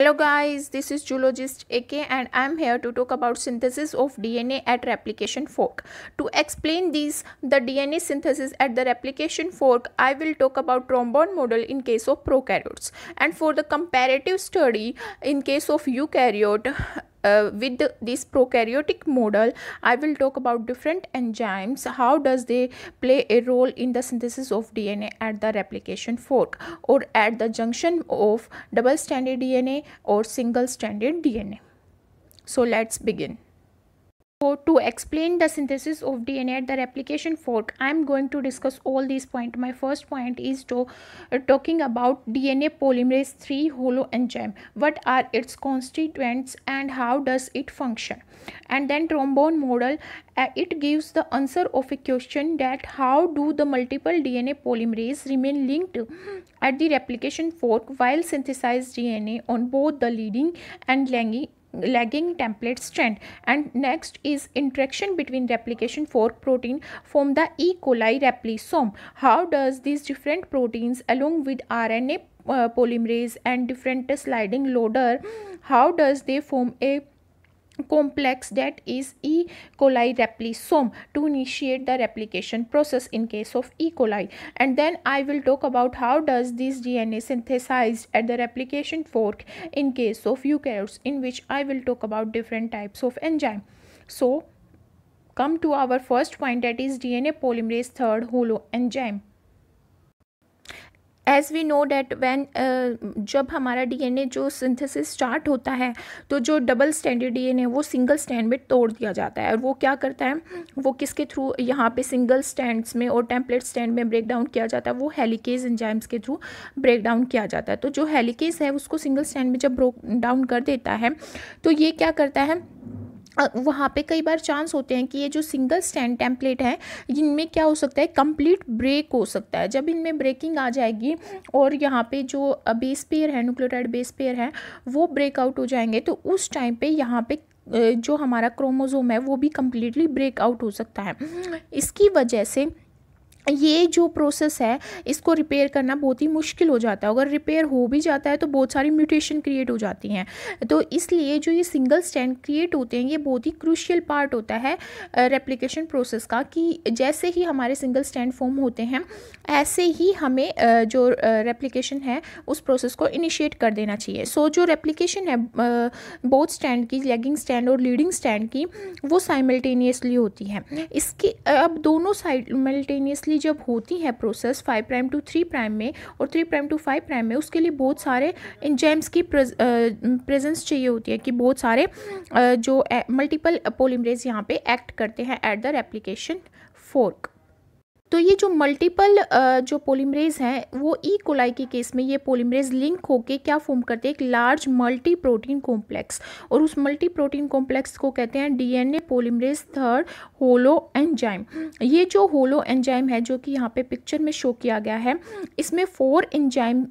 Hello guys, this is geologist AK and I am here to talk about synthesis of DNA at replication fork. To explain these, the DNA synthesis at the replication fork, I will talk about trombone model in case of prokaryotes. And for the comparative study in case of eukaryote, uh, with this prokaryotic model i will talk about different enzymes how does they play a role in the synthesis of dna at the replication fork or at the junction of double stranded dna or single stranded dna so let's begin for to explain the synthesis of dna at the replication fork i am going to discuss all these points my first point is to uh, talking about dna polymerase 3 holo enzyme what are its constituents and how does it function and then trombone model uh, it gives the answer of a question that how do the multiple dna polymerase remain linked at the replication fork while synthesized dna on both the leading and lagging lagging template strand and next is interaction between replication fork protein from the E. coli replisome. How does these different proteins along with RNA uh, polymerase and different sliding loader how does they form a complex that is E. coli replisome to initiate the replication process in case of E. coli and then I will talk about how does this DNA synthesized at the replication fork in case of eukaryotes in which I will talk about different types of enzyme. So come to our first point that is DNA polymerase third holo enzyme. As we know that when जब हमारा D N ए जो synthesis start होता है तो जो double standard D N A वो single stand में तोड़ दिया जाता है और वो क्या करता है वो किसके थ्रू यहाँ पे सिंगल स्टैंड में और टेम्पलेट स्टैंड में ब्रेक डाउन किया जाता है वो हेलीकेज इंजाइम्स के थ्रू ब्रेक डाउन किया जाता है तो जो हेलीकेज है उसको सिंगल स्टैंड में जब ब्रोक डाउन कर देता है तो ये क्या करता है वहाँ पे कई बार चांस होते हैं कि ये जो सिंगल स्टैंड टेम्पलेट है इनमें क्या हो सकता है कंप्लीट ब्रेक हो सकता है जब इनमें ब्रेकिंग आ जाएगी और यहाँ पे जो बेस पेयर है न्यूक्लियोटाइड बेस पेयर है वो ब्रेकआउट हो जाएंगे तो उस टाइम पे यहाँ पे जो हमारा क्रोमोज़ोम है वो भी कम्प्लीटली ब्रेकआउट हो सकता है इसकी वजह से ये जो प्रोसेस है इसको रिपेयर करना बहुत ही मुश्किल हो जाता है अगर रिपेयर हो भी जाता है तो बहुत सारी म्यूटेशन क्रिएट हो जाती हैं तो इसलिए जो ये सिंगल स्टैंड क्रिएट होते हैं ये बहुत ही क्रूशियल पार्ट होता है रेप्लिकेशन प्रोसेस का कि जैसे ही हमारे सिंगल स्टैंड फॉर्म होते हैं ऐसे ही हमें जो रेप्लीकेशन है उस प्रोसेस को इनिशिएट कर देना चाहिए सो so, जो रेप्लीकेशन है बोथ स्टैंड की लेगिंग स्टैंड और लीडिंग स्टैंड की वो साइमल्टेनियसली होती है इसकी अब दोनों साइमल्टेनियसली बेसिकली जब होती है process five prime to three prime में और three prime to five prime में उसके लिए बहुत सारे इंजेम्स की प्रेजेंस चाहिए होती है कि बहुत सारे जो मल्टीपल पोलिमरेज यहाँ पे एक्ट करते हैं एट द रेप्लीकेशन फोर्क तो ये जो मल्टीपल जो पोलिमरेज हैं वो ई e. कोलाई के केस में ये पोलिमरेज लिंक होके क्या फॉर्म करते हैं एक लार्ज मल्टी प्रोटीन कॉम्प्लेक्स और उस मल्टी प्रोटीन कॉम्प्लेक्स को कहते हैं डीएनए पोलिमरेज थर्ड होलो एंजाइम ये जो होलो एंजाइम है जो कि यहाँ पे पिक्चर में शो किया गया है इसमें फोर एंजाइम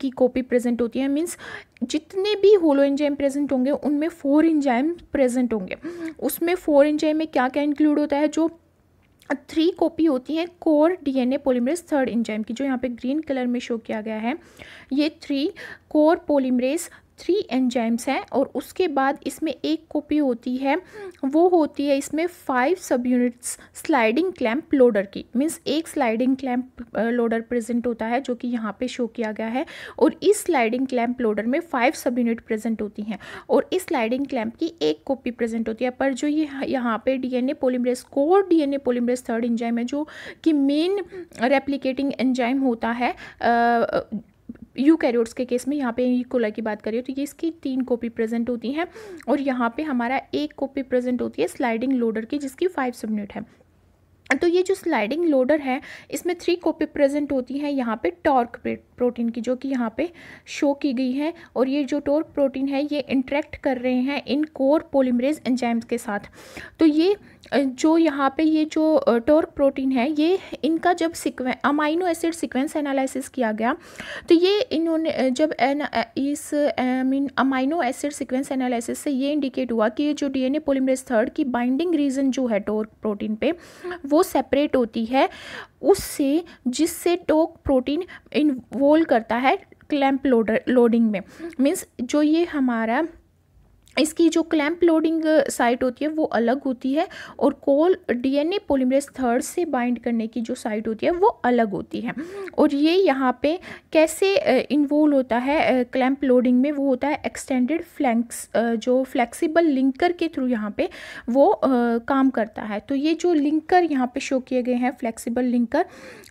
की कॉपी प्रेजेंट होती है मीन्स जितने भी होलो एंजाइम प्रेजेंट होंगे उनमें फोर एंजाइम प्रेजेंट होंगे उसमें फोर एंजाइम में क्या क्या इंक्लूड होता है जो थ्री कॉपी होती हैं core DNA polymerase third enzyme की जो यहाँ पे ग्रीन कलर में शो किया गया है ये three core polymerase three enzymes हैं और उसके बाद इसमें एक कॉपी होती है वो होती है इसमें five subunits sliding clamp loader की मीन्स एक स्लाइडिंग क्लैम्प लोडर प्रेजेंट होता है जो कि यहाँ पे शो किया गया है और इस स्लाइडिंग क्लैम्प लोडर में फाइव सब यूनिट प्रेजेंट होती हैं और इस स्लाइडिंग क्लैम्प की एक कॉपी प्रेजेंट होती है पर जो ये यह यहाँ N A polymerase core D A polymerase third enzyme है जो कि मेन रेप्लिकेटिंग एंजाइम होता है यू कैरियोट्स के केस में यहाँ पे कोला की बात करें तो ये इसकी तीन कॉपी प्रेजेंट होती हैं और यहाँ पे हमारा एक कॉपी प्रेजेंट होती है स्लाइडिंग लोडर की जिसकी फाइव सबनेट है तो ये जो स्लाइडिंग लोडर है इसमें थ्री कॉपी प्रेजेंट होती हैं यहाँ पे टॉर्क प्रोटीन की जो कि यहाँ पे शो की गई है और ये जो टॉर्क प्रोटीन है ये इंट्रैक्ट कर रहे हैं इन कोर पोलिमरेज एंजाइम्स के साथ तो ये जो यहाँ पे ये जो टोर्क प्रोटीन है ये इनका जब sequence amino acid sequence analysis किया गया तो ये इन्होंने जब एन इस mean amino acid sequence analysis से ये इंडिकेट हुआ कि ये जो डीएनए पॉलीमरेज थर्ड की बाइंडिंग रीजन जो है टोर्क प्रोटीन पे वो सेपरेट होती है उससे जिससे टोक प्रोटीन इन्वॉल्व करता है क्लैम्प लोडर लोडिंग में मीन्स जो ये हमारा इसकी जो क्लैम्प लोडिंग साइट होती है वो अलग होती है और कोल डीएनए पॉलीमरेज थर्ड से बाइंड करने की जो साइट होती है वो अलग होती है और ये यहाँ पे कैसे इन्वॉल्व uh, होता है क्लैंप uh, लोडिंग में वो होता है एक्सटेंडेड फ्लैंक्स uh, जो फ्लेक्सिबल लिंकर के थ्रू यहाँ पे वो काम करता है तो ये जो लिंकर यहाँ पे शो किए गए हैं फ्लैक्सीबल लिंकर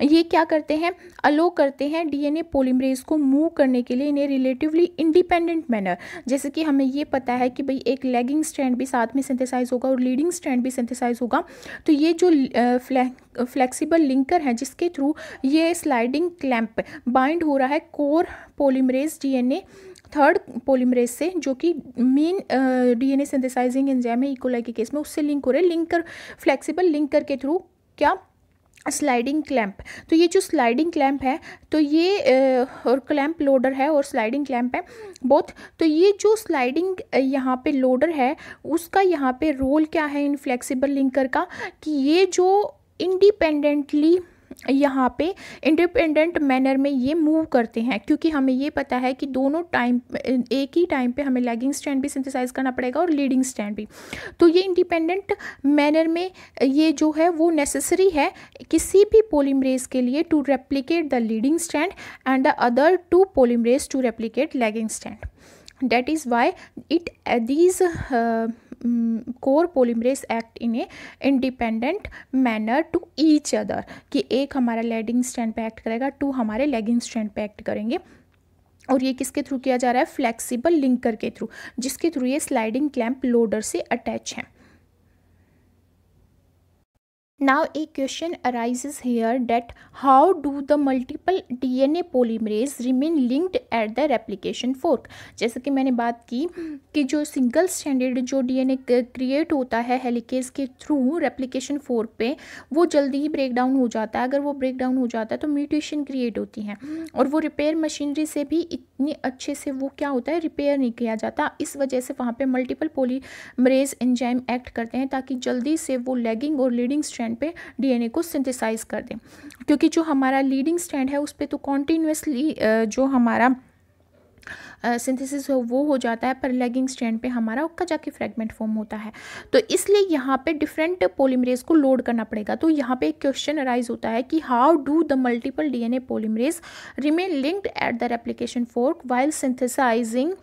ये क्या करते हैं अलो करते हैं डी एन को मूव करने के लिए इन्हें रिलेटिवली इंडिपेंडेंट मैनर जैसे कि हमें ये पता है है कि भाई एक लेगिंग स्टैंड भी साथ में सिंथेसाइज होगा और लीडिंग स्टैंड भी सिंथेसाइज होगा तो ये जो फ्लेक्सिबल लिंकर है जिसके थ्रू ये स्लाइडिंग क्लैंप बाइंड हो रहा है core polymerase DNA third polymerase से जो कि मेन डीएनए सिंथेसाइजिंग एंजाइम है इकोलाई के केस में उससे लिंक हो रहा है लिंकर फ्लेक्सिबल लिंकर के थ्रू क्या स्लाइडिंग क्लैंप तो ये जो स्लाइडिंग क्लैंप है तो ये और क्लैंप लोडर है और स्लाइडिंग क्लैंप है बोथ तो ये जो स्लाइडिंग यहाँ पे लोडर है उसका यहाँ पे रोल क्या है इन फ्लेक्सिबल लिंकर का कि ये जो इंडिपेंडेंटली यहाँ पे इंडिपेंडेंट मैनर में ये मूव करते हैं क्योंकि हमें ये पता है कि दोनों टाइम एक ही टाइम पे हमें लैगिंग स्टैंड भी सिंथेसाइज करना पड़ेगा और लीडिंग स्टैंड भी तो ये इंडिपेंडेंट मैनर में ये जो है वो नेसेसरी है किसी भी पोलिमरेज के लिए to replicate the leading stand and the other two polymerase to replicate lagging stand that is why it these core uh, act in a independent manner to each other कि एक हमारा leading stand पे act करेगा two हमारे lagging stand पे act करेंगे और ये किसके थ्रू किया जा रहा है फ्लेक्सिबल लिंकर के थ्रू जिसके थ्रू ये स्लाइडिंग क्लैंप लोडर से अटैच है ए now a question arises here that how do the multiple dna polymerase remain linked at the replication fork जैसे कि मैंने बात की कि जो सिंगल स्टैंडर्ड जो डी एन ए क्रिएट होता है हेलिकेज के थ्रू रेप्लीकेशन फोर्क पे वो जल्दी ही ब्रेक डाउन हो जाता है अगर वो ब्रेक डाउन हो जाता है तो म्यूटेशन क्रिएट होती है और वो रिपेयर मशीनरी से भी इतने अच्छे से वो क्या होता है रिपेयर नहीं किया जाता इस वजह से वहाँ पर मल्टीपल पोलीमरेज एंजाइम एक्ट करते हैं ताकि जल्दी से वो लेगिंग और लीडिंग स्ट्रैंड स्टैंड पे डीएनए को सिंथेसाइज कर दें क्योंकि जो हमारा लीडिंग स्टैंड है उस पर तो कॉन्टीन्यूसली जो हमारा सिंथेसिस uh, वो हो जाता है पर लेगिंग स्टैंड पे हमारा उक्का जाके फ्रेगमेंट फॉर्म होता है तो इसलिए यहाँ पे डिफरेंट पोलीमरेज को लोड करना पड़ेगा तो यहाँ पे एक क्वेश्चन अराइज होता है कि how do the multiple DNA polymerase remain linked at the replication fork while synthesizing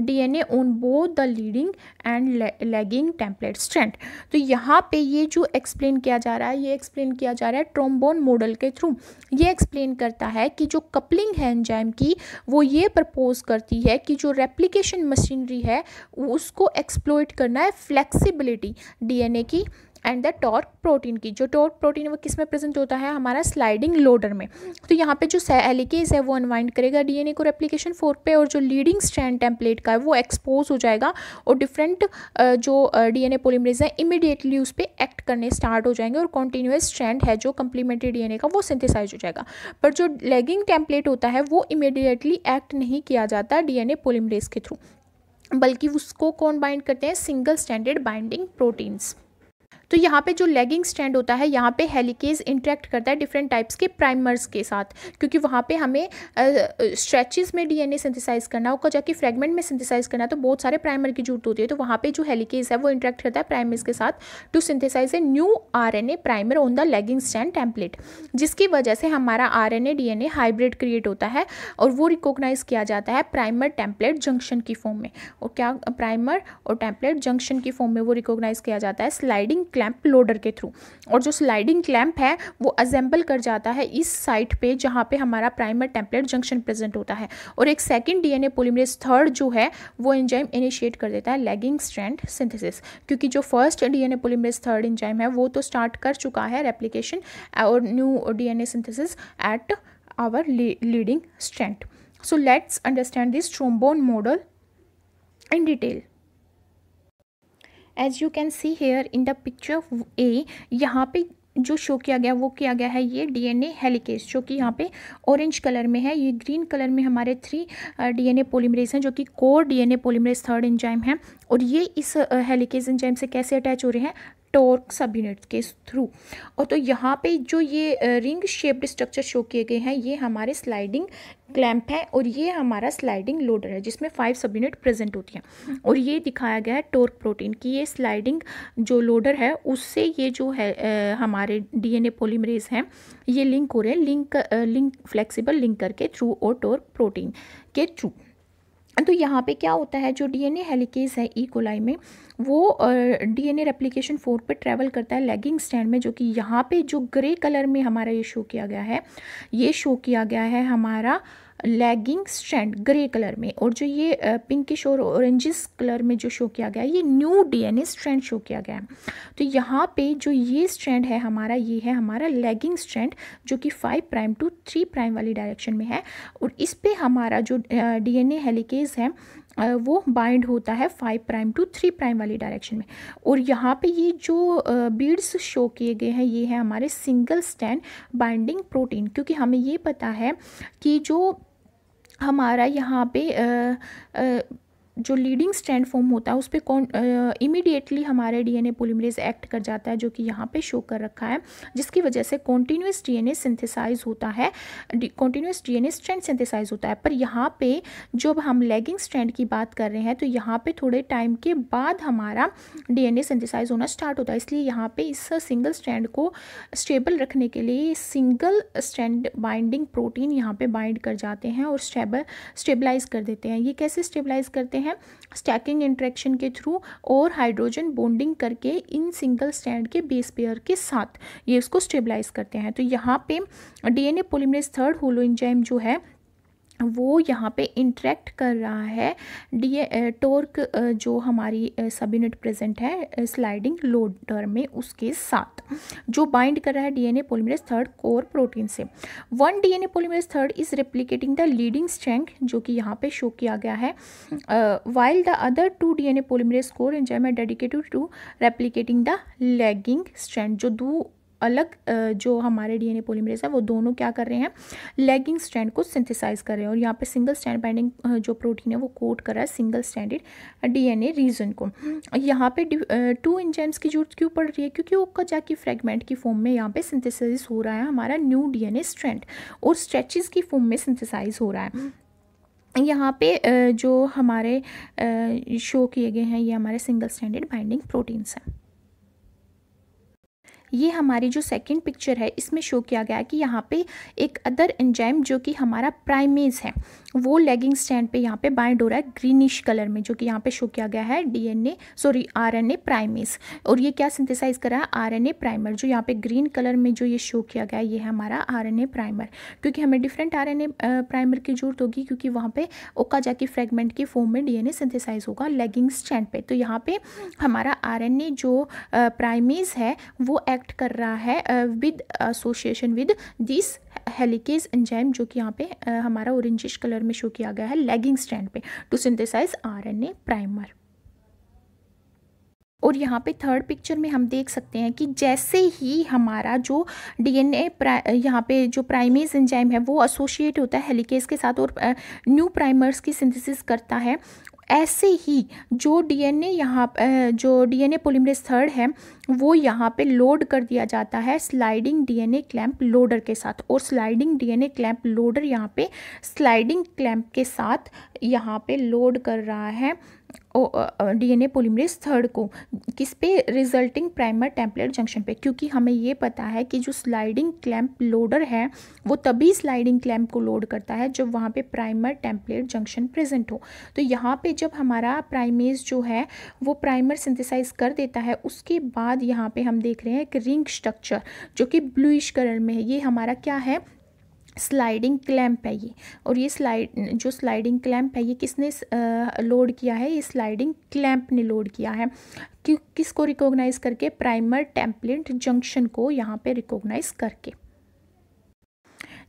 DNA on both the leading and lagging template strand तो यहाँ पे ये जो एक्सप्लेन किया जा रहा है ये एक्सप्लेन किया जा रहा है ट्रोम्बोन मॉडल के थ्रू ये एक्सप्लेन करता है कि जो कपलिंग है एंजाइम की वो ये प्रपोज करती है कि जो रेप्लीकेशन मशीनरी है उसको एक्सप्लोइट करना है फ्लैक्सीबिलिटी डी की एंड द टॉर्क प्रोटीन की जो टॉर्क प्रोटीन वो किस में प्रेजेंट होता है हमारा स्लाइडिंग लोडर में तो यहाँ पे जो एलिकेज है वो अनवाइंड करेगा डीएनए को रेप्लीकेशन फोर पे और जो लीडिंग स्ट्रैंड टेम्पलेट का है वो एक्सपोज हो जाएगा और डिफरेंट जो डीएनए पोलिमरेज है इमिडिएटली उस पर एक्ट करने स्टार्ट हो जाएंगे और कॉन्टीन्यूस स्ट्रैंड है जो कम्प्लीमेंट्री डीएनए का वो सिंथिसाइज हो जाएगा पर जो लेगिंग टेम्पलेट होता है वो इमिडिएटली एक्ट नहीं किया जाता डीएनए पोलिमरेज के थ्रू बल्कि उसको कौन बाइंड करते हैं सिंगल स्टैंडर्ड बाइंडिंग प्रोटीन्स तो यहाँ पे जो लेगिंग स्टैंड होता है यहाँ पे हेलिकेज इंट्रैक्ट करता है डिफरेंट टाइप्स के प्राइमर्स के साथ क्योंकि वहाँ पे हमें स्ट्रेचेस में डीएनए सिंथेसाइज करना होगा जबकि फ्रेगमेंट में सिंथेसाइज करना तो बहुत सारे प्राइमर की जरूरत होती है तो वहाँ पे जो हेलिकेज है वो इंट्रैक्ट करता है प्राइमर्स के साथ to synthesize a new R primer on the lagging stand template जिसकी वजह से हमारा R N A hybrid create होता है और वो रिकोगनाइज किया जाता है प्राइमर टेम्पलेट जंक्शन की फॉर्म में और क्या प्राइमर और टेम्पलेट जंक्शन की फॉर्म में वो रिकोगनाइज किया जाता है स्लाइडिंग क्लैंप लोडर के थ्रू और जो स्लाइडिंग क्लैंप है वो असेंबल कर जाता है इस साइट पे जहाँ पे हमारा प्राइमर टेम्पलेट जंक्शन प्रेजेंट होता है और एक सेकेंड डीएनए पोलीमरेज थर्ड जो है वो एंजाइम इनिशिएट कर देता है लेगिंग स्ट्रैंड सिंथेसिस क्योंकि जो first DNA polymerase third enzyme है वो तो स्टार्ट कर चुका है रेप्लीकेशन और new DNA synthesis at our leading strength so let's understand this trombone model in detail as you can see here in the picture a यहाँ पे जो शो किया गया वो किया गया है ये डीएनए हेलिकेस जो कि यहाँ पे ऑरेंज कलर में है ये ग्रीन कलर में हमारे थ्री डीएनए पॉलीमरेज हैं जो कि core DNA polymerase third enzyme है और ये इस हेलिकेज एंजाइम से कैसे अटैच हो रहे हैं टॉर्क सब यूनिट्स के थ्रू और तो यहाँ पे जो ये रिंग शेप्ड स्ट्रक्चर शो किए गए हैं ये हमारे स्लाइडिंग क्लैम्प है और ये हमारा स्लाइडिंग लोडर है जिसमें फाइव सब यूनिट प्रेजेंट होती हैं और ये दिखाया गया है टोर्क प्रोटीन कि ये स्लाइडिंग जो लोडर है उससे ये जो है आ, हमारे डीएनए पॉलीमरेज हैं ये लिंक हो रहे हैं link ah, link flexible link करके थ्रू और टोर्क प्रोटीन के थ्रू तो यहाँ पे क्या होता है जो डीएनए हेलिकेज है ई e कोलाई में वो डी ए रेप्लीकेशन फोर पर ट्रैवल करता है लेगिंग स्टैंड में जो कि यहाँ पे जो ग्रे कलर में हमारा ये शो किया गया है ये शो किया गया है हमारा लैगिंग स्टैंड ग्रे कलर में और जो ये पिंकिश और ऑरेंजिस कलर में जो शो किया गया है ये न्यू डीएनए स्ट्रैंड शो किया गया है तो यहाँ पे जो ये स्ट्रैंड है हमारा ये है हमारा लैगिंग स्ट्रैंड जो कि five prime to three prime वाली डायरेक्शन में है और इस पर हमारा जो डीएनए हेलिकेज है वो बाइंड होता है five prime to three prime वाली डायरेक्शन में और यहाँ पे ये जो बीड्स शो किए गए हैं ये है हमारे सिंगल स्टैंड बाइंडिंग प्रोटीन क्योंकि हमें ये पता है कि जो हमारा यहाँ पे आ, आ, जो लीडिंग स्ट्रैंड फॉर्म होता है उस पर कौन इमीडिएटली हमारे डीएनए पोलीमरेज एक्ट कर जाता है जो कि यहाँ पे शो कर रखा है जिसकी वजह से कॉन्टीन्यूस डीएनए सिंथेसाइज होता है कॉन्टीन्यूस डीएनए स्ट्रैंड सिंथेसाइज होता है पर यहाँ पे जब हम लेगिंग स्ट्रैंड की बात कर रहे हैं तो यहाँ पे थोड़े टाइम के बाद हमारा डीएनए सिंथेसाइज होना स्टार्ट होता है इसलिए यहाँ पर इस सिंगल स्ट्रैंड को स्टेबल रखने के लिए सिंगल स्ट्रैंड बाइंडिंग प्रोटीन यहाँ पर बाइंड कर जाते हैं और स्टेबल स्टेबलाइज कर देते हैं ये कैसे स्टेबलाइज करते हैं हैं स्टैकिंग इंट्रैक्शन के थ्रू और हाइड्रोजन बॉन्डिंग करके इन सिंगल स्टैंड के बेस पेयर के साथ ये उसको स्टेबलाइज करते हैं तो यहाँ पे डीएनए एन थर्ड होलो इंजाइम जो है वो यहाँ पे इंट्रैक्ट कर रहा है डी टोर्क जो हमारी सब यूनिट प्रेजेंट है स्लाइडिंग लोडर में उसके साथ जो बाइंड कर रहा है DNA polymerase third core protein से one DNA polymerase third is replicating the leading strand जो कि यहाँ पे शो किया गया है while the other two DNA polymerase core enzymes dedicated to replicating the lagging strand जो दो अलग जो हमारे डीएनए पॉलीमरेज है वो दोनों क्या कर रहे हैं लेगिंग स्ट्रैंड को सिंथेसाइज कर रहे हैं और यहाँ पे सिंगल स्टैंड बाइंडिंग जो प्रोटीन है वो कोट कर रहा है सिंगल स्टैंडर्ड डीएनए रीजन को यहाँ पे टू इंजेम्स की जरूरत क्यों पड़ रही है क्योंकि ओका की फ्रेगमेंट की फॉर्म में यहाँ पे सिंथेसाइज हो रहा है हमारा न्यू डी स्ट्रेंड और स्ट्रेचिज की फॉर्म में सिंथेसाइज हो रहा है यहाँ पे जो हमारे शो किए गए हैं ये हमारे सिंगल स्टैंडर्ड बाइंडिंग प्रोटीन्स हैं ये हमारी जो सेकेंड पिक्चर है इसमें शो किया गया कि यहाँ पे एक अदर एंजाइम जो कि हमारा प्राइमेज है वो लेगिंग स्टैंड पे यहाँ पे बाइंड हो रहा है ग्रीनिश कलर में जो कि यहाँ पे शो किया गया है डीएनए सॉरी आरएनए प्राइमेस और ये क्या सिंथेसाइज कर रहा है आरएनए प्राइमर जो यहाँ पे ग्रीन कलर में जो ये शो किया गया है ये है हमारा आरएनए प्राइमर क्योंकि हमें डिफरेंट आर प्राइमर की जरूरत होगी क्योंकि वहाँ पर ओका की फ्रेगमेंट के फॉर्म में डी सिंथेसाइज होगा लेगिंग स्टैंड पे तो यहाँ पे हमारा आर जो प्राइमेज है वो एक्ट कर रहा है with association with this helicase enzyme जो कि यहाँ पे हमारा ओरेंजिश कलर में शो किया गया है लेगिंग स्टैंड पे टू सिंथेसाइज आरएनए प्राइमर और यहाँ पे थर्ड पिक्चर में हम देख सकते हैं कि जैसे ही हमारा जो डीएनए एन यहाँ पे जो प्राइमेज एंजाइम है वो एसोशिएट होता है हेलिकेज के साथ और न्यू प्राइमर्स की सिंथेसिस करता है ऐसे ही जो डीएनए यहाँ जो डीएनए पोलीमरेज थर्ड है वो यहाँ पे लोड कर दिया जाता है स्लाइडिंग डीएनए क्लैंप लोडर के साथ और स्लाइडिंग डीएनए क्लैंप लोडर यहाँ पे स्लाइडिंग क्लैंप के साथ यहाँ पे लोड कर रहा है डीएनए पोलिमरेज थर्ड को किस पे रिजल्टिंग प्राइमर टेम्पलेट जंक्शन पे क्योंकि हमें ये पता है कि जो स्लाइडिंग क्लैम्प लोडर है वो तभी स्लाइडिंग क्लैंप को लोड करता है जब वहाँ पे प्राइमर टेम्पलेट जंक्शन प्रेजेंट हो तो यहाँ पे जब हमारा प्राइमेज जो है वो प्राइमर सिंथेसाइज कर देता है उसके बाद यहाँ पर हम देख रहे हैं एक रिंग स्ट्रक्चर जो कि ब्लूइश कलर में है ये हमारा क्या है स्लाइडिंग क्लैम्प है ये और ये स्लाइड जो स्लाइडिंग क्लैम्प है ये किसने लोड किया है ये स्लाइडिंग क्लैम्प ने लोड किया है कि किसको रिकॉग्नाइज़ करके प्राइमर टेम्पलेट जंक्शन को यहाँ पे रिकॉग्नाइज़ करके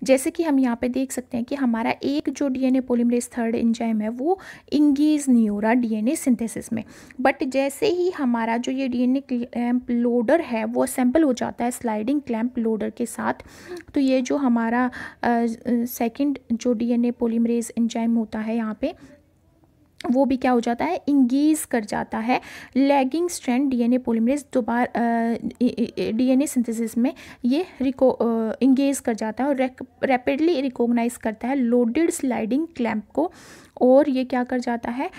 जैसे कि हम यहाँ पे देख सकते हैं कि हमारा एक जो डीएनए पोलीमरेज थर्ड इंजाइम है वो इंगेज नहीं हो रहा डीएनए सिंथेसिस में बट जैसे ही हमारा जो ये डीएनए क्लैंप लोडर है वो असेंबल हो जाता है स्लाइडिंग क्लैम्प लोडर के साथ तो ये जो हमारा सेकेंड जो डी एन इंजाइम होता है यहाँ पे वो भी क्या हो जाता है इंगेज कर जाता है लैगिंग स्ट्रैंड डीएनए पॉलीमरेज दोबारा डीएनए सिंथेसिस में ये रिको इंगेज कर जाता है और रैपिडली रिकॉग्नाइज करता है लोडेड स्लाइडिंग क्लैम्प को और ये क्या कर जाता है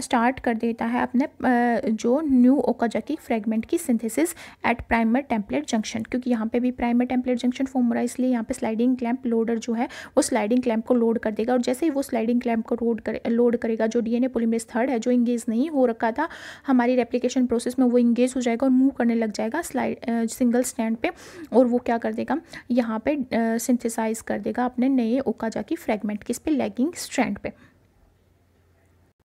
स्टार्ट कर देता है अपने जो न्यू ओकाजाकी फ्रेगमेंट की synthesis at primer template junction क्योंकि यहाँ पे भी प्राइमर टेम्पलेट जंक्शन फॉर्म हो रहा है इसलिए यहाँ पे स्लाइडिंग क्लैम्प लोडर जो है वो स्लाइडिंग क्लैम्प को लोड कर देगा और जैसे ही वो स्लाइडिंग क्लैम्प को लोड करे लोड करेगा जो D N A polymerase third है जो इंगेज नहीं हो रखा था हमारी रेप्लीकेशन प्रोसेस में वो इंगेज हो जाएगा और मूव करने लग जाएगा स्लाइड सिंगल स्टैंड पे और वो क्या कर देगा यहाँ पर सिंथेसाइज कर देगा अपने नए ओकाजाकी फ्रेगमेंट की इस पर लेगिंग स्ट्रैंड पे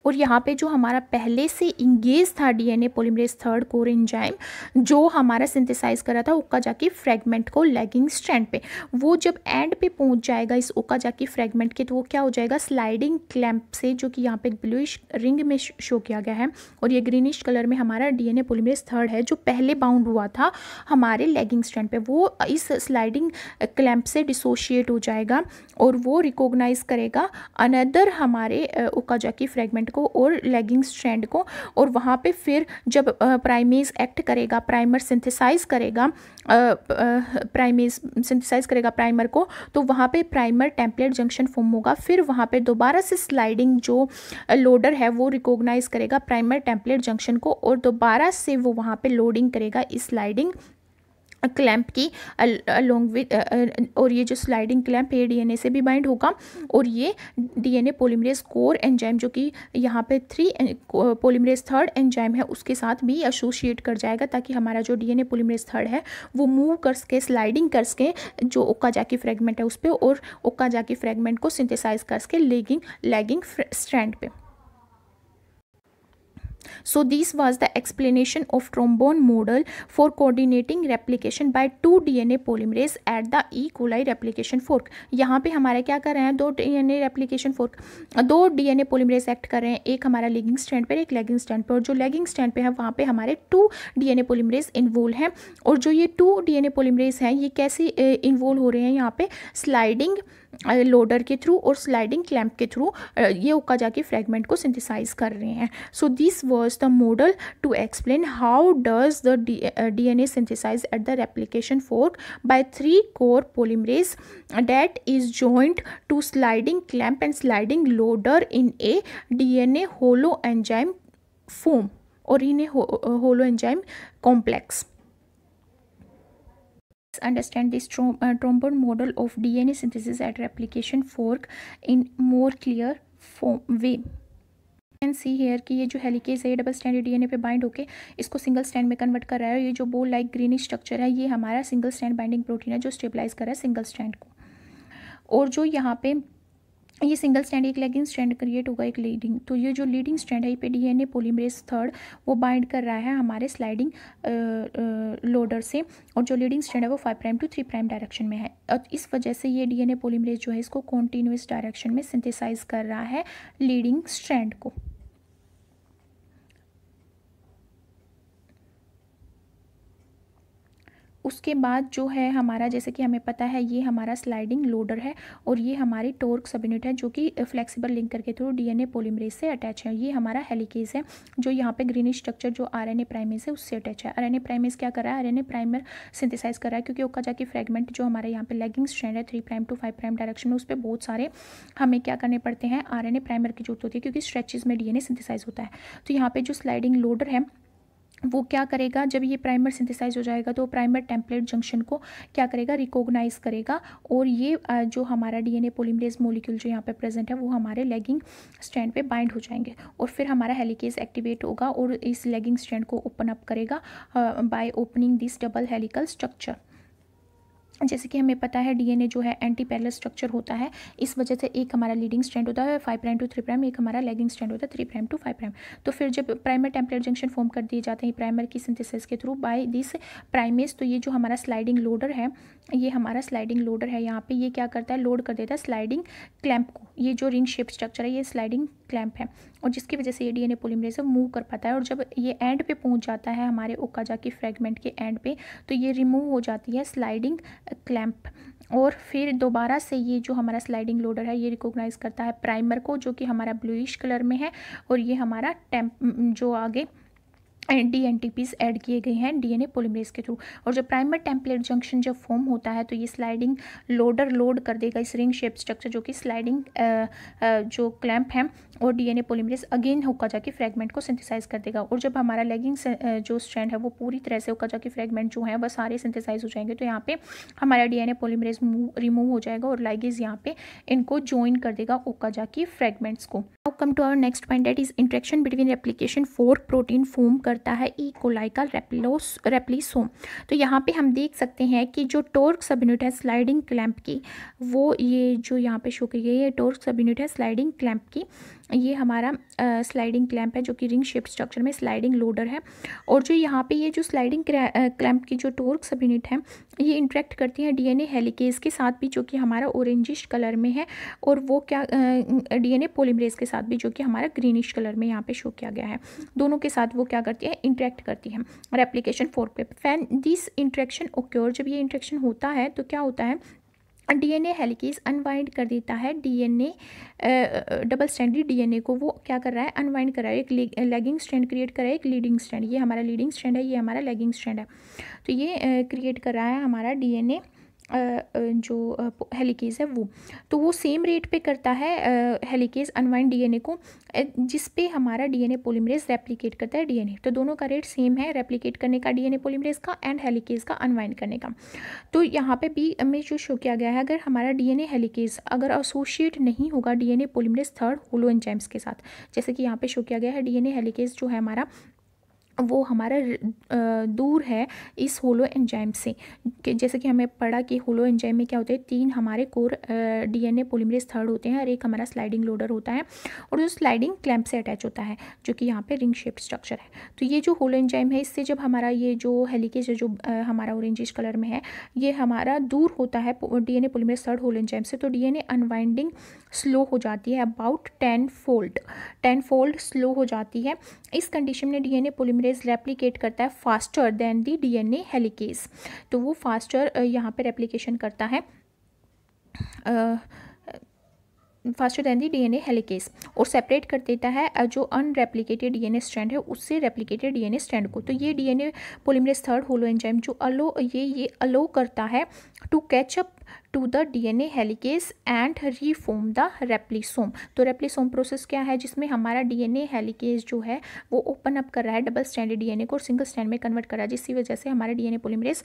और यहाँ पे जो हमारा पहले से इंगेज था DNA polymerase third core enzyme जो हमारा सिंथेसाइज करा था ओका की फ्रेगमेंट को लेगिंग स्ट्रैंड पे वो जब एंड पे पहुँच जाएगा इस ओका की फ्रेगमेंट के तो वो क्या हो जाएगा स्लाइडिंग क्लैम्प से जो कि यहाँ पे एक ब्लूइश रिंग में शो किया गया है और ये ग्रीनिश कलर में हमारा ए पॉलीमरेज थर्ड है जो पहले बाउंड हुआ था हमारे लेगिंग स्ट्रैंड पे वो इस स्लाइडिंग क्लैम्प से डिसोशिएट हो जाएगा और वो रिकोगनाइज करेगा अनदर हमारे की फ्रेगमेंट को और लेगिंग स्ट्रैंड को और वहाँ पे फिर जब प्राइमेज एक्ट करेगा प्राइमर सिंथेसाइज करेगा प्राइमेज सिंथेसाइज करेगा प्राइमर को तो वहाँ पे प्राइमर टेम्पलेट जंक्शन फॉर्म होगा फिर वहाँ पे दोबारा से स्लाइडिंग जो लोडर है वो रिकॉग्नाइज करेगा प्राइमर टेम्पलेट जंक्शन को और दोबारा से वो वहाँ पर लोडिंग करेगा इस स्लाइडिंग क्लैंप की अलोंग विद और ये जो स्लाइडिंग क्लैंप ये डीएनए से भी बाइंड होगा और ये डीएनए पोलीमरेज कोर एंजाइम जो कि यहाँ पे थ्री पोलीमरेज थर्ड एंजाइम है उसके साथ भी एसोशिएट कर जाएगा ताकि हमारा जो डीएनए पोलीमरेज थर्ड है वो मूव कर सके स्लाइडिंग कर सके जो ओक्का जाकी फ्रेगमेंट है उस पर और ओक्का जाकी फ्रेगमेंट को सिंथेसाइज कर सके लेगिंग लैगिंग स्ट्रैंड पर So this was the explanation of trombone model for coordinating replication by two DNA polymerase at the E. coli replication fork. yahan pe hamara kya kar rahe hain do DNA replication fork do DNA polymerase act कर रहे हैं एक हमारा lagging strand पर एक lagging strand पर jo lagging strand pe hai wahan pe hamare two dna polymerase involved hain aur jo ye two dna polymerase hain ye kaise involved ho rahe hain yahan pe sliding uh, loader के through और sliding clamp के through ये Okazaki fragment को synthesise कर रहे हैं so this was the model to explain how does the D N A synthesise at the replication fork by three core polymerase that is two sliding joined and sliding loader in a D N A holoenzyme form और in a holoenzyme complex understand this trom uh, trombone model of DNA synthesis at replication fork in more clear form way can see here कि ये जो helicase है double stand ए पे bind होकर इसको single stand में convert कर रहा है और ये जो बोल लाइक ग्रीनिश स्ट्रक्चर है ये हमारा सिंगल स्टैंड बाइंडिंग प्रोटीन है जो स्टेबलाइज कर रहा है सिंगल स्टैंड को और जो यहाँ पे ये सिंगल स्टैंड एक लेगिंग स्टैंड क्रिएट होगा एक लीडिंग तो ये जो लीडिंग स्टैंड है ये पे डीएनए पोलीमरेज थर्ड वो बाइंड कर रहा है हमारे स्लाइडिंग लोडर से और जो लीडिंग स्टैंड है वो five prime to three prime direction में है और इस वजह से ये डीएनए पोलीमरेज जो है इसको कॉन्टिन्यूस डायरेक्शन में सिंथेसाइज कर रहा है लीडिंग स्ट्रैंड को उसके बाद जो है हमारा जैसे कि हमें पता है ये हमारा स्लाइडिंग लोडर है और ये हमारी टोर्क सब यूनिट है जो कि फ्लेक्सिबल लिंकर के थ्रू डीएनए पॉलीमरेज से अटैच है ये हमारा हेलीकेज है जो यहाँ पे ग्रीनिश स्ट्रक्चर जो आरएनए प्राइमेज है उससे अटैच है आरएनए प्राइमेज क्या कर रहा है आरएनए प्राइमर सिंथेसाइज कर रहा है क्योंकि उसका जाके फ्रेगमेंट जो हमारे यहाँ पे लेगिंग स्ट्रैंड है three prime to five prime direction में उस पर बहुत सारे हमें क्या करने पड़ते हैं आरएनए प्राइमर की जरूरत होती है क्योंकि स्ट्रेचेज में डीएनए सिंथेसाइज होता है तो यहाँ पे जो स्लाइडिंग लोडर है वो क्या करेगा जब ये प्राइमर सिंथेसाइज हो जाएगा तो प्राइमर टेम्पलेट जंक्शन को क्या करेगा रिकॉग्नाइज करेगा और ये जो हमारा डीएनए पोलीमरेज मोलिक्यूल जो यहाँ पे प्रेजेंट है वो हमारे लेगिंग स्टैंड पे बाइंड हो जाएंगे और फिर हमारा हेलिकेज एक्टिवेट होगा और इस लेगिंग स्टैंड को ओपन अप करेगा by opening this double helical structure जैसे कि हमें पता है डीएनए जो है एंटी पैरल स्ट्रक्चर होता है इस वजह से एक हमारा लीडिंग स्टैंड होता है five prime to three prime एक हमारा लेगिंग स्टैंड होता है three prime to five prime तो फिर जब प्राइमर टेम्पलेट जंक्शन फॉर्म कर दिए जाते हैं प्राइमर की सिंथेसिस के थ्रू बाय दिस प्राइमेस तो ये जो हमारा स्लाइडिंग लोडर है ये हमारा स्लाइडिंग लोडर है यहाँ पर ये क्या करता है लोड कर देता है स्लाइडिंग क्लैम्प को ये जो रिंग शेप स्ट्रक्चर है ये स्लाइडिंग क्लैम्प है और जिसकी वजह से ये डीएनए पोलीमरेज मूव कर पाता है और जब ये एंड पे पहुंच जाता है हमारे ओकाजा की फ्रेगमेंट के एंड पे तो ये रिमूव हो जाती है स्लाइडिंग क्लैम्प और फिर दोबारा से ये जो हमारा स्लाइडिंग लोडर है ये रिकोगनाइज़ करता है प्राइमर को जो कि हमारा ब्लूइश कलर में है और ये हमारा टेम्प जो आगे D N T Ps add किए गए हैं डीएनए पोलीमरेज के थ्रू और जब प्राइमर टेम्पलेट जंक्शन जब फॉर्म होता है तो ये स्लाइडिंग लोडर लोड कर देगा इस रिंग शेप स्ट्रक्चर जो कि स्लाइडिंग जो क्लैम्प है और डीएनए पॉलीमरेज अगेन होकर जाके फ्रेगमेंट को सिंथेसाइज कर देगा और जब हमारा लेगिंग जो स्ट्रैंड है वो पूरी तरह से होकर जाके फ्रेगमेंट जो है वह सारे सिंथेसाइज हो जाएंगे तो यहाँ पे हमारा डीएनए पॉलीमरेज रिमूव हो जाएगा और लाइगेज यहाँ पे इनको ज्वाइन कर देगा ओका जाके फ्रेगमेंट्स को come to our next point that is interaction between replication fork protein form करता है ई e. कोलाई का रेप्लीसोम तो यहाँ पे हम देख सकते हैं कि जो टोर्क सब यूनिट है स्लाइडिंग क्लैम्प की वो ये जो यहाँ पे शो की गई है टोर्क सब यूनिट है स्लाइडिंग क्लैम्प की ये हमारा स्लाइडिंग क्लैम्प है जो कि रिंग शेप स्ट्रक्चर में स्लाइडिंग लोडर है और जो यहाँ पे ये जो स्लाइडिंग क्लैम्प की जो टोर्क सब यूनिट है ये इंट्रैक्ट करती हैं डीएनए हेलिकेज के साथ भी जो कि हमारा ओरेंजिश कलर में है और वो क्या डीएनए पोलिमरेज के साथ भी जो कि हमारा ग्रीनिश कलर में यहाँ पर शो किया गया है दोनों के साथ वो क्या करती है इंट्रैक्ट करती है और एप्लीकेशन फोर पे फैन दिस इंट्रैक्शन ओक्योर जब ये इंट्रैक्शन होता है तो क्या होता है डीएनए हेलिकेज अनवाइंड कर देता है डीएनए डबल स्टैंडेड डीएनए को वो क्या कर रहा है अनवाइंड कर रहा है एक लेगिंग स्टैंड क्रिएट कर रहा है एक लीडिंग स्टैंड ये हमारा लीडिंग स्टैंड है ये हमारा लेगिंग स्टैंड है तो ये क्रिएट कर रहा है हमारा डीएनए जो हेलिकेज है वो तो वो सेम रेट पे करता है हेलिकेज अनवाइन डीएनए को जिस पे हमारा डीएनए पॉलीमरेज रेप्लिकेट करता है डीएनए तो दोनों का रेट सेम है रेप्लिकेट करने का डीएनए पॉलीमरेज का एंड हेलिकेज का अनवाइन करने का तो यहाँ पे भी में जो शो किया गया है अगर हमारा डीएनए हेलिकेज अगर एसोशिएट नहीं होगा DNA polymerase third holoenzymes के साथ जैसे कि यहाँ पे शो किया गया है डीएनए हेलिकेज जो है हमारा वो हमारा दूर है इस होलो एंजाइम से कि जैसे कि हमें पढ़ा कि होलो एंजाइम में क्या होता है तीन हमारे कोर डीएनए पॉलीमरेज थर्ड होते हैं और एक हमारा स्लाइडिंग लोडर होता है और जो स्लाइडिंग क्लैम्प से अटैच होता है जो कि यहाँ पे रिंग शेप स्ट्रक्चर है तो ये जो होलो एंजाइम है इससे जब हमारा ये जो हेलीकेज जो हमारा ऑरेंजिश कलर में है ये हमारा दूर होता है डी एन थर्ड होलो एंजाइम से तो डी एन अनवाइंडिंग स्लो हो जाती है about ten fold ten fold slow हो जाती है इस कंडीशन में डी एन पोलीमरेज रेप्लीकेट करता है faster than the DNA helicase तो वो फास्टर यहाँ पर रेप्लीकेशन करता है faster than the DNA helicase और सेपरेट कर देता है जो अनरेप्लिकेटेड डीएनए स्ट्रैंड है उससे रेप्लिकेटेड डीएनए स्ट्रैंड को तो ये डीएनए पोलिमरेज थर्ड होलो एंजाइम जो अलो ये ये अलो करता है to catch up to the D A helicase and reform the replisome तो रेप्लीसोम प्रोसेस क्या है जिसमें हमारा डी एन ए हेलीकेस जो है वो ओपन अप कर रहा है डबल डी एन ए को सिंगल स्टैंड में कन्वर्ट कर रहा है जिसकी वजह से हमारे ए पोलीमरेज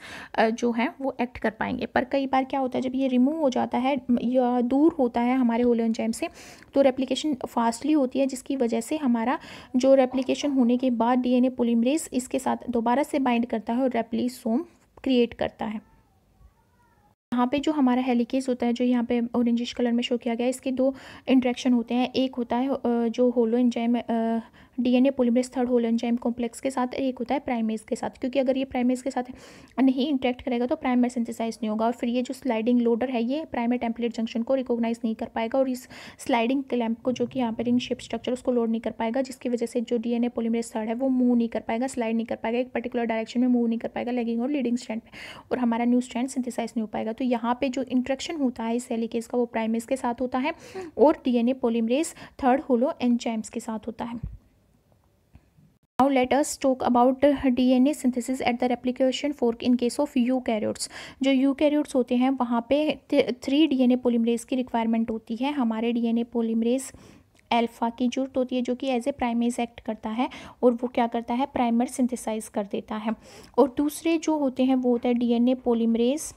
जो है वो एक्ट कर पाएंगे पर कई बार क्या होता है जब ये रिमूव हो जाता है या दूर होता है हमारे होल जैम से तो रेप्लीकेशन फास्टली होती है जिसकी वजह से हमारा जो रेप्लीकेशन होने के बाद डी एन ए पोलीमरेज इसके साथ दोबारा से बाइंड करता है और रेप्लीसोम क्रिएट करता है यहाँ पे जो हमारा हेलिकेस होता है जो यहाँ पे ऑरेंजिश कलर में शो किया गया है इसके दो इंट्रैक्शन होते हैं एक होता है जो holoenzyme DNA polymerase third holoenzyme complex के साथ एक होता है प्राइमेज के साथ क्योंकि अगर ये प्राइमेज के साथ नहीं इंटरेक्ट करेगा तो प्राइमर सिंथेसाइज नहीं होगा और फिर ये जो स्लाइडिंग लोडर है ये प्राइमर टेम्पलेट जंक्शन को रिकॉग्नाइज नहीं कर पाएगा और इस स्लाइडिंग क्लैम्प को जो कि यहाँ पर इन शेप स्ट्रक्चर उसको लोड नहीं कर पाएगा जिसकी वजह से जो डी एन पॉलीमरेज थर्ड है वो मूव नहीं कर पाएगा स्लाइड नहीं कर पाएगा एक पर्टिकुलर डायरेक्शन में मूव नहीं कर पाएगा लेगिंग और लीडिंग स्टैंड पर और हमारा न्यू स्टैंड सिंथिसाइज नहीं हो पाएगा तो यहाँ पर जो इंट्रेक्शन होता है इस एलिकेज का वो प्राइमेज के साथ होता है और D N polymerase third holoenzymes के साथ होता है Now let us talk about DNA synthesis at the replication fork in case of eukaryotes जो यूकैरियोट्स होते हैं वहाँ पे थ्री डीएनए पॉलीमरेज की रिक्वायरमेंट होती है हमारे डीएनए पॉलीमरेज एल्फ़ा की जरूरत होती है जो कि एज ए प्राइमेज एक्ट करता है और वो क्या करता है प्राइमर सिंथेसाइज कर देता है और दूसरे जो होते हैं वो होता है DNA polymerase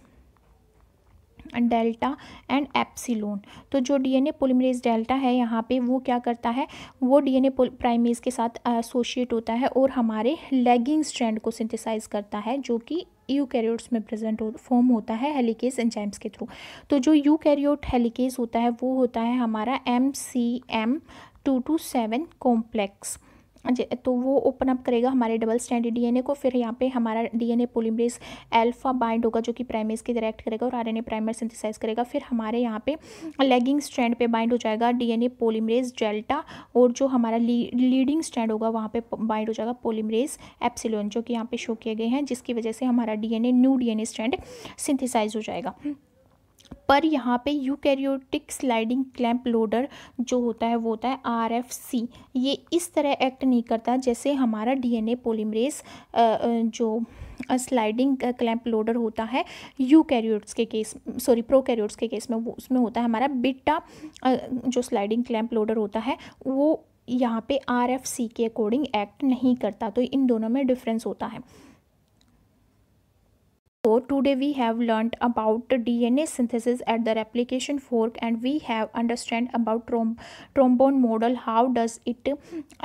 delta and epsilon तो जो डीएनए पोलीमरेज डेल्टा है यहाँ पे वो क्या करता है वो डीएनए प्राइमेज के साथ एसोशिएट होता है और हमारे लेगिंग स्ट्रैंड को सिंथेसाइज करता है जो कि यूकैरियोट्स में प्रेजेंट हो फॉर्म होता है हेलिकेज एंजाइम्स के थ्रू तो जो यूकैरियोट हेलिकेज होता है वो होता है हमारा M C M two to seven complex तो वो ओपन अप करेगा हमारे डबल स्टैंडर्ड डीएनए को फिर यहाँ पे हमारा डीएनए पोलीमरेज अल्फा बाइंड होगा जो कि प्राइमेज के डायरेक्ट करेगा और आरएनए प्राइमर सिंथेसाइज करेगा फिर हमारे यहाँ पे लेगिंग स्टैंड पे बाइंड हो जाएगा डीएनए पोलिमरेज डेल्टा और जो हमारा ली, लीडिंग स्टैंड होगा वहाँ पर बाइंड हो जाएगा पोलीमरेज एप्सिलोन जो कि यहाँ पे शो किए गए हैं जिसकी वजह से हमारा D new D strand synthesise हो जाएगा पर यहाँ पे यूकैरियोटिक स्लाइडिंग क्लैंप लोडर जो होता है वो होता है आर एफ सी ये इस तरह एक्ट नहीं करता जैसे हमारा डी एन ए जो स्लाइडिंग क्लैंप लोडर होता है यूकैरियोट्स के केस सॉरी प्रोकैरियोट्स के केस में वो उसमें होता है हमारा बिट्टा जो स्लाइडिंग क्लैंप लोडर होता है वो यहाँ पे आर एफ सी के अकॉर्डिंग एक्ट नहीं करता तो इन दोनों में डिफरेंस होता है So today we have learned about DNA synthesis at the replication fork and we have understand about trom trombone model how does it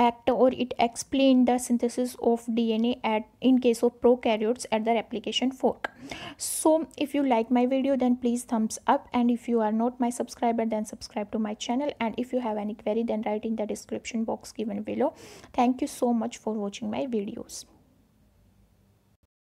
act or it explain the synthesis of DNA at in case of prokaryotes at the replication fork. So if you like my video then please thumbs up and if you are not my subscriber then subscribe to my channel and if you have any query then write in the description box given below. Thank you so much for watching my videos.